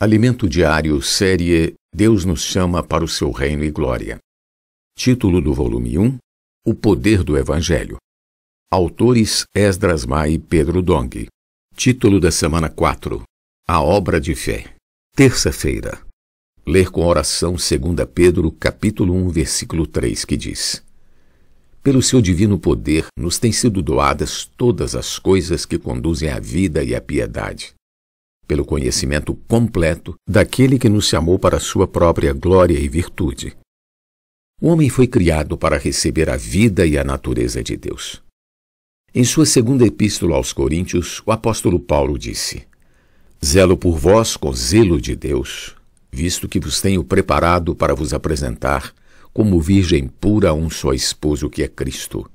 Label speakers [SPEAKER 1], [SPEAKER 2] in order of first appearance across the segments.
[SPEAKER 1] Alimento Diário, série Deus nos chama para o seu reino e glória. Título do volume 1: O poder do evangelho. Autores Esdras Mai e Pedro Dong. Título da semana 4: A obra de fé. Terça-feira. Ler com oração 2 Pedro, capítulo 1, versículo 3, que diz: Pelo seu divino poder nos têm sido doadas todas as coisas que conduzem à vida e à piedade pelo conhecimento completo daquele que nos chamou para sua própria glória e virtude. O homem foi criado para receber a vida e a natureza de Deus. Em sua segunda epístola aos Coríntios, o apóstolo Paulo disse: Zelo por vós com zelo de Deus, visto que vos tenho preparado para vos apresentar como virgem pura a um só esposo que é Cristo.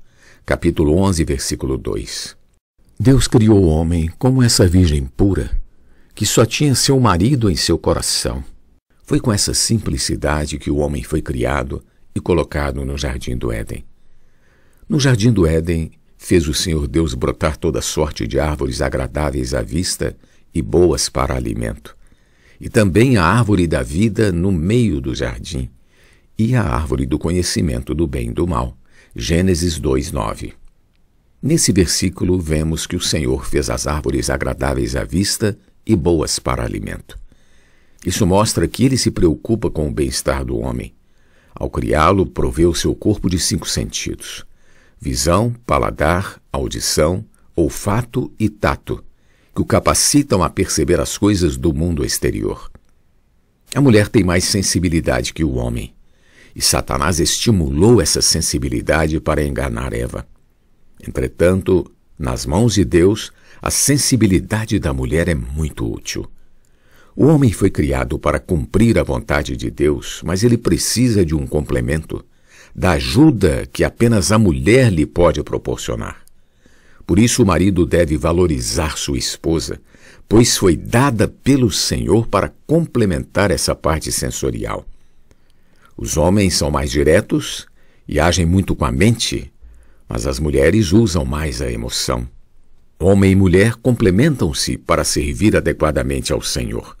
[SPEAKER 1] Capítulo 11, versículo 2. Deus criou o homem como essa virgem pura que só tinha seu marido em seu coração. Foi com essa simplicidade que o homem foi criado e colocado no jardim do Éden. No jardim do Éden, fez o Senhor Deus brotar toda sorte de árvores agradáveis à vista e boas para alimento, e também a árvore da vida no meio do jardim, e a árvore do conhecimento do bem e do mal. Gênesis 2:9. Nesse versículo vemos que o Senhor fez as árvores agradáveis à vista e boas para alimento. Isso mostra que ele se preocupa com o bem-estar do homem. Ao criá-lo, proveu seu corpo de cinco sentidos: visão, paladar, audição, olfato e tato, que o capacitam a perceber as coisas do mundo exterior. A mulher tem mais sensibilidade que o homem, e Satanás estimulou essa sensibilidade para enganar Eva. Entretanto, nas mãos de Deus, a sensibilidade da mulher é muito útil. O homem foi criado para cumprir a vontade de Deus, mas ele precisa de um complemento, da ajuda que apenas a mulher lhe pode proporcionar. Por isso o marido deve valorizar sua esposa, pois foi dada pelo Senhor para complementar essa parte sensorial. Os homens são mais diretos e agem muito com a mente, mas as mulheres usam mais a emoção. Homem e mulher complementam-se para servir adequadamente ao Senhor.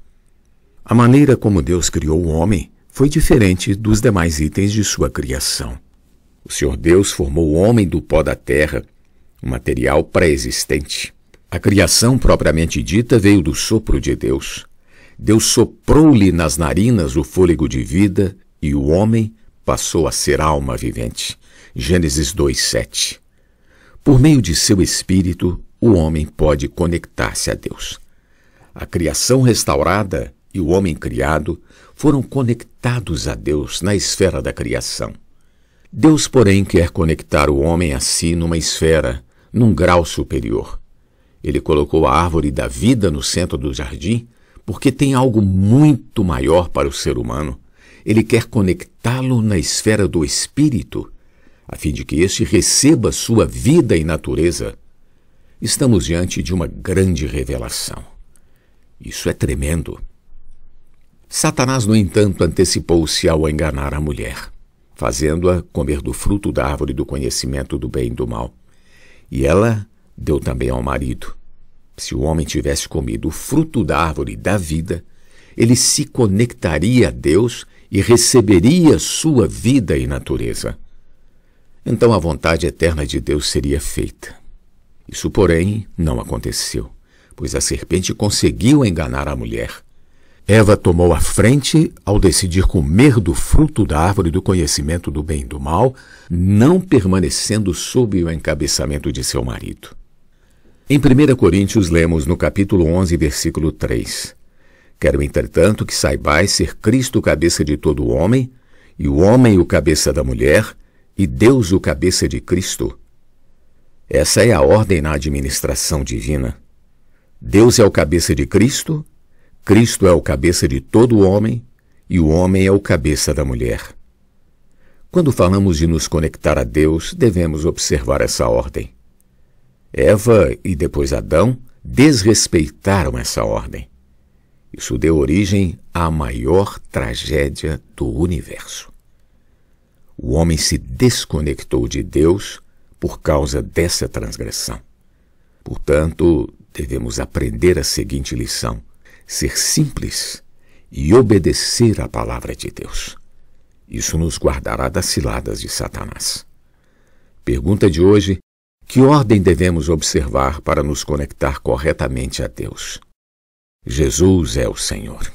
[SPEAKER 1] A maneira como Deus criou o homem foi diferente dos demais itens de sua criação. O Senhor Deus formou o homem do pó da terra, um material pré-existente. A criação propriamente dita veio do sopro de Deus. Deus soprou-lhe nas narinas o fôlego de vida e o homem passou a ser alma vivente. Gênesis 2:7. Por meio de seu espírito, o homem pode conectar-se a Deus. A criação restaurada e o homem criado foram conectados a Deus na esfera da criação. Deus, porém, quer conectar o homem a si numa esfera, num grau superior. Ele colocou a árvore da vida no centro do jardim porque tem algo muito maior para o ser humano. Ele quer conectá-lo na esfera do espírito a fim de que este receba sua vida e natureza, estamos diante de uma grande revelação. Isso é tremendo. Satanás, no entanto, antecipou-se ao enganar a mulher, fazendo-a comer do fruto da árvore do conhecimento do bem e do mal. E ela deu também ao marido. Se o homem tivesse comido o fruto da árvore da vida, ele se conectaria a Deus e receberia sua vida e natureza. Então a vontade eterna de Deus seria feita. Isso, porém, não aconteceu, pois a serpente conseguiu enganar a mulher. Eva tomou a frente ao decidir comer do fruto da árvore do conhecimento do bem e do mal, não permanecendo sob o encabeçamento de seu marido. Em 1 Coríntios lemos no capítulo 11, versículo 3: Quero, entretanto, que saibais ser Cristo cabeça de todo homem, e o homem o cabeça da mulher, e Deus o cabeça de Cristo. Essa é a ordem na administração divina. Deus é o cabeça de Cristo, Cristo é o cabeça de todo homem e o homem é o cabeça da mulher. Quando falamos de nos conectar a Deus, devemos observar essa ordem. Eva e depois Adão desrespeitaram essa ordem. Isso deu origem à maior tragédia do universo. O homem se desconectou de Deus por causa dessa transgressão. Portanto, devemos aprender a seguinte lição: ser simples e obedecer à palavra de Deus. Isso nos guardará das ciladas de Satanás. Pergunta de hoje: que ordem devemos observar para nos conectar corretamente a Deus? Jesus é o Senhor.